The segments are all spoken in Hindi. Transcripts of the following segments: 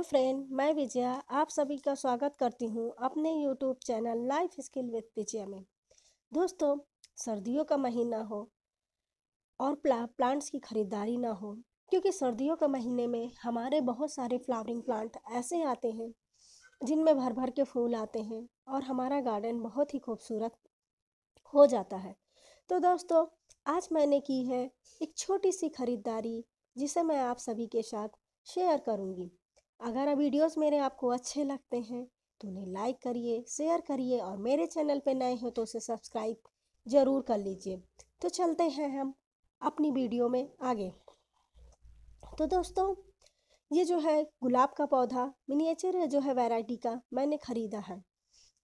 हेलो फ्रेंड मैं विजया आप सभी का स्वागत करती हूँ अपने YouTube channel life skill with Vijaya में दोस्तों सर्दियों का महीना हो और प्ला, प्लांट्स की खरीदारी ना हो क्योंकि सर्दियों के महीने में हमारे बहुत सारे फ्लावरिंग प्लांट ऐसे आते हैं जिनमें भर भर के फूल आते हैं और हमारा गार्डन बहुत ही खूबसूरत हो जाता है तो दोस्तों आज मैंने की है एक छोटी सी खरीदारी जिसे मैं आप सभी के साथ शेयर करूंगी अगर वीडियोस मेरे आपको अच्छे लगते हैं तो उन्हें लाइक करिए शेयर करिए और मेरे चैनल पर नए हैं तो उसे सब्सक्राइब ज़रूर कर लीजिए तो चलते हैं हम अपनी वीडियो में आगे तो दोस्तों ये जो है गुलाब का पौधा मिनिएचर जो है वैरायटी का मैंने ख़रीदा है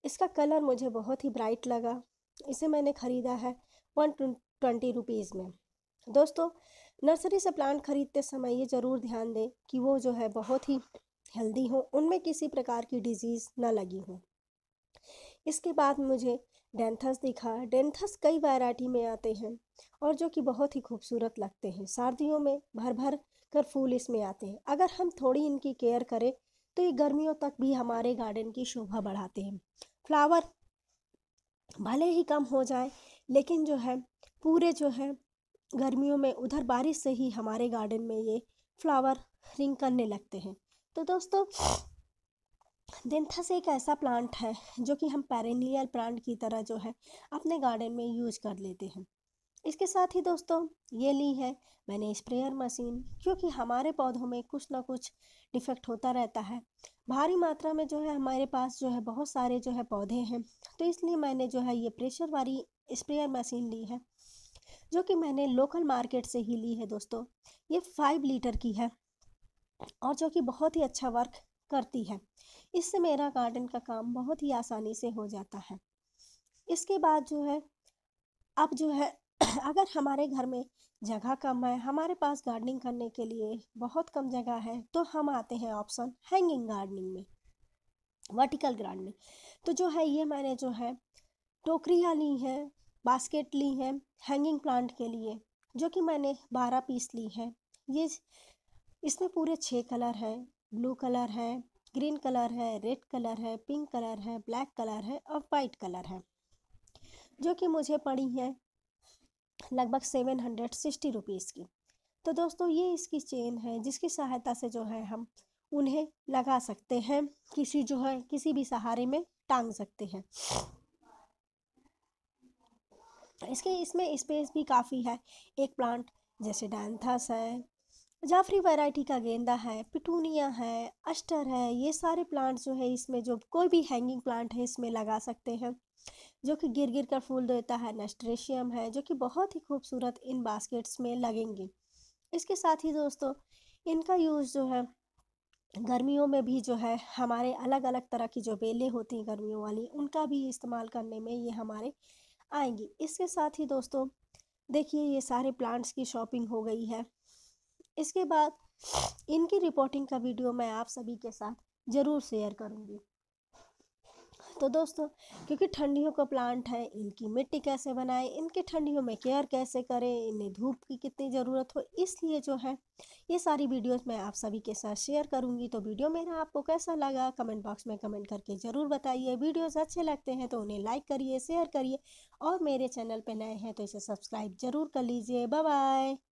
इसका कलर मुझे बहुत ही ब्राइट लगा इसे मैंने ख़रीदा है वन ट्वेंटी रुपीज़ में दोस्तों नर्सरी से प्लांट खरीदते समय ये ज़रूर ध्यान दें कि वो जो है बहुत ही हेल्दी हों उनमें किसी प्रकार की डिजीज़ ना लगी हो इसके बाद मुझे डेंथस दिखा डेंथस कई वैरायटी में आते हैं और जो कि बहुत ही खूबसूरत लगते हैं सर्दियों में भर भर कर फूल इसमें आते हैं अगर हम थोड़ी इनकी केयर करें तो ये गर्मियों तक भी हमारे गार्डन की शोभा बढ़ाते हैं फ्लावर भले ही कम हो जाए लेकिन जो है पूरे जो है गर्मियों में उधर बारिश से ही हमारे गार्डन में ये फ्लावर रिंग करने लगते हैं तो दोस्तों दिनथस एक ऐसा प्लांट है जो कि हम पेरेनियल प्लांट की तरह जो है अपने गार्डन में यूज कर लेते हैं इसके साथ ही दोस्तों ये ली है मैंने स्प्रेयर मशीन क्योंकि हमारे पौधों में कुछ ना कुछ डिफेक्ट होता रहता है भारी मात्रा में जो है हमारे पास जो है बहुत सारे जो है पौधे हैं तो इसलिए मैंने जो है ये प्रेशर वाली स्प्रेयर मशीन ली है जो कि मैंने लोकल मार्केट से ही ली है दोस्तों ये फाइव लीटर की है और जो कि बहुत ही अच्छा वर्क करती है इससे मेरा गार्डन का काम बहुत ही आसानी से हो जाता है इसके बाद जो है अब जो है अगर हमारे घर में जगह कम है हमारे पास गार्डनिंग करने के लिए बहुत कम जगह है तो हम आते हैं ऑप्शन हैंगिंग गार्डनिंग में वर्टिकल गार्डनिंग तो जो है ये मैंने जो है टोकरियाँ ली हैं बास्केट ली हैं हैंगिंग प्लांट के लिए जो कि मैंने बारह पीस ली हैं ये इसमें पूरे छः कलर है ब्लू कलर है ग्रीन कलर है रेड कलर है पिंक कलर है ब्लैक कलर है और वाइट कलर है जो कि मुझे पड़ी है लगभग सेवन हंड्रेड सिक्सटी रुपीज़ की तो दोस्तों ये इसकी चेन है जिसकी सहायता से जो है हम उन्हें लगा सकते हैं किसी जो है किसी भी सहारे में टांग सकते हैं इसके इसमें स्पेस भी काफ़ी है एक प्लांट जैसे डैंथस है जाफरी वैरायटी का गेंदा है पिटूनिया है अस्टर है ये सारे प्लांट जो है इसमें जो कोई भी हैंगिंग प्लांट है इसमें लगा सकते हैं जो कि गिर गिर कर फूल देता है नस्ट्रेशियम है जो कि बहुत ही खूबसूरत इन बास्केट्स में लगेंगी इसके साथ ही दोस्तों इनका यूज़ जो है गर्मियों में भी जो है हमारे अलग अलग तरह की जो बेलें होती हैं गर्मियों वाली उनका भी इस्तेमाल करने में ये हमारे आएंगी इसके साथ ही दोस्तों देखिए ये सारे प्लांट्स की शॉपिंग हो गई है इसके बाद इनकी रिपोर्टिंग का वीडियो मैं आप सभी के साथ ज़रूर शेयर करूँगी तो दोस्तों क्योंकि ठंडियों का प्लांट है इनकी मिट्टी कैसे बनाएं इनकी ठंडियों में केयर कैसे करें इन्हें धूप की कितनी ज़रूरत हो इसलिए जो है ये सारी वीडियोस मैं आप सभी के साथ शेयर करूंगी तो वीडियो मेरा आपको कैसा लगा कमेंट बॉक्स में कमेंट करके ज़रूर बताइए वीडियोस अच्छे लगते हैं तो उन्हें लाइक करिए शेयर करिए और मेरे चैनल पर नए हैं तो इसे सब्सक्राइब ज़रूर कर लीजिए बाय